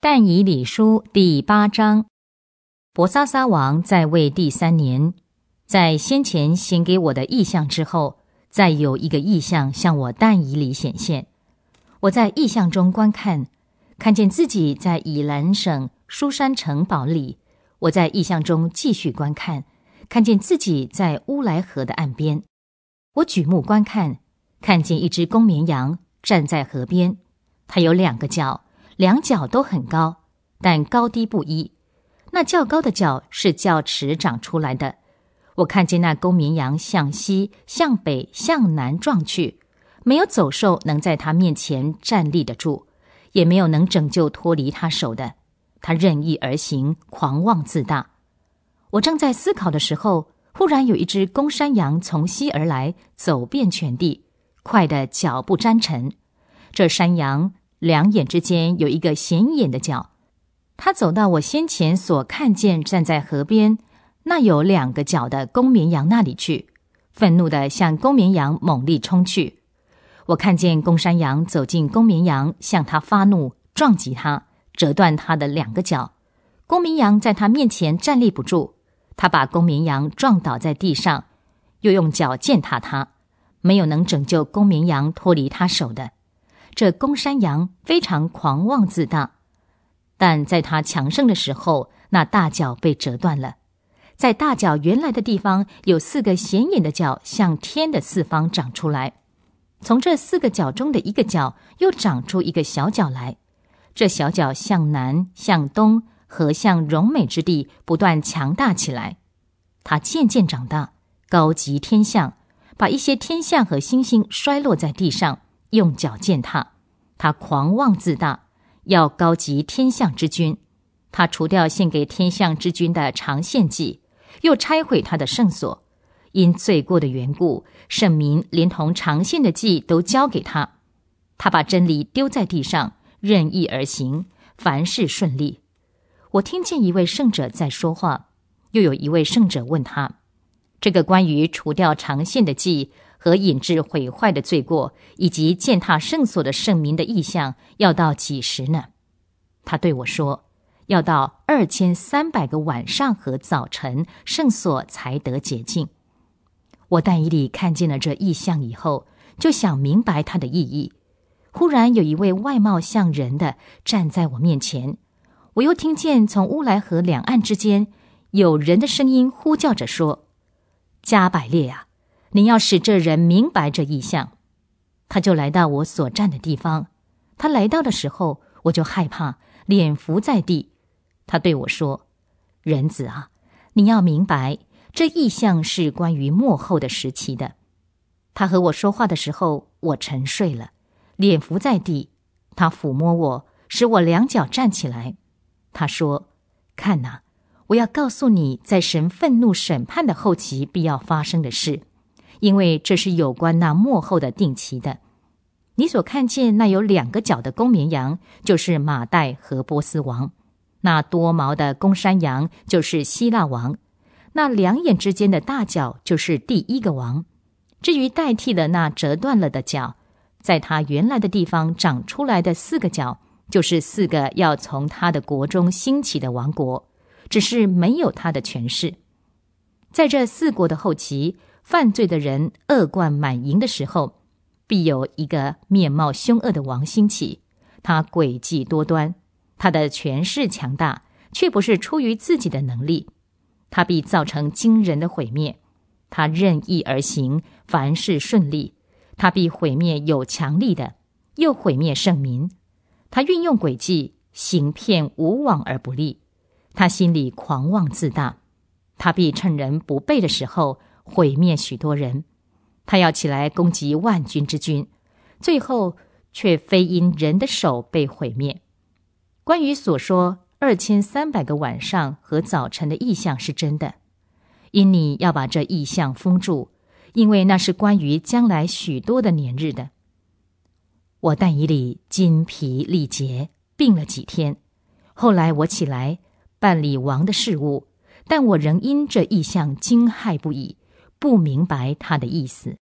《但以理书》第八章，伯沙撒王在位第三年，在先前显给我的意象之后，再有一个意象向我但以理显现。我在意象中观看，看见自己在以兰省舒山城堡里。我在意象中继续观看，看见自己在乌来河的岸边。我举目观看，看见一只公绵羊站在河边，它有两个角。两脚都很高，但高低不一。那较高的脚是较迟长出来的。我看见那公绵羊向西、向北、向南撞去，没有走兽能在他面前站立得住，也没有能拯救脱离他手的。他任意而行，狂妄自大。我正在思考的时候，忽然有一只公山羊从西而来，走遍全地，快得脚不沾尘。这山羊。两眼之间有一个显眼的角，他走到我先前所看见站在河边那有两个角的公绵羊那里去，愤怒的向公绵羊猛力冲去。我看见公山羊走进公绵羊，向他发怒，撞击他，折断他的两个角。公绵羊在他面前站立不住，他把公绵羊撞倒在地上，又用脚践踏他，没有能拯救公绵羊脱离他手的。这公山羊非常狂妄自大，但在它强盛的时候，那大脚被折断了，在大脚原来的地方，有四个显眼的脚向天的四方长出来，从这四个角中的一个角，又长出一个小角来，这小角向南、向东和向荣美之地不断强大起来，它渐渐长大，高及天象，把一些天象和星星摔落在地上。用脚践踏，他狂妄自大，要高及天象之君。他除掉献给天象之君的长献祭，又拆毁他的圣所。因罪过的缘故，圣民连同长献的祭都交给他。他把真理丢在地上，任意而行，凡事顺利。我听见一位圣者在说话，又有一位圣者问他：这个关于除掉长线的祭。和引致毁坏的罪过，以及践踏圣所的圣民的意向，要到几时呢？他对我说：“要到二千三百个晚上和早晨，圣所才得洁净。”我但以里看见了这意象以后，就想明白它的意义。忽然有一位外貌像人的站在我面前，我又听见从乌来河两岸之间有人的声音呼叫着说：“加百列啊！”你要使这人明白这意象，他就来到我所站的地方。他来到的时候，我就害怕，脸伏在地。他对我说：“人子啊，你要明白，这意象是关于幕后的时期的。”他和我说话的时候，我沉睡了，脸伏在地。他抚摸我，使我两脚站起来。他说：“看哪，我要告诉你在神愤怒审判的后期必要发生的事。”因为这是有关那幕后的定期的，你所看见那有两个角的公绵羊，就是马代和波斯王；那多毛的公山羊，就是希腊王；那两眼之间的大角，就是第一个王。至于代替了那折断了的角，在他原来的地方长出来的四个角，就是四个要从他的国中兴起的王国，只是没有他的权势。在这四国的后期。犯罪的人恶贯满盈的时候，必有一个面貌凶恶的王兴起。他诡计多端，他的权势强大，却不是出于自己的能力。他必造成惊人的毁灭。他任意而行，凡事顺利。他必毁灭有强力的，又毁灭圣民。他运用诡计行骗，无往而不利。他心里狂妄自大，他必趁人不备的时候。毁灭许多人，他要起来攻击万军之军，最后却非因人的手被毁灭。关于所说二千三百个晚上和早晨的意象是真的，因你要把这意象封住，因为那是关于将来许多的年日的。我但以理精疲力竭，病了几天，后来我起来办理王的事务，但我仍因这意象惊骇不已。不明白他的意思。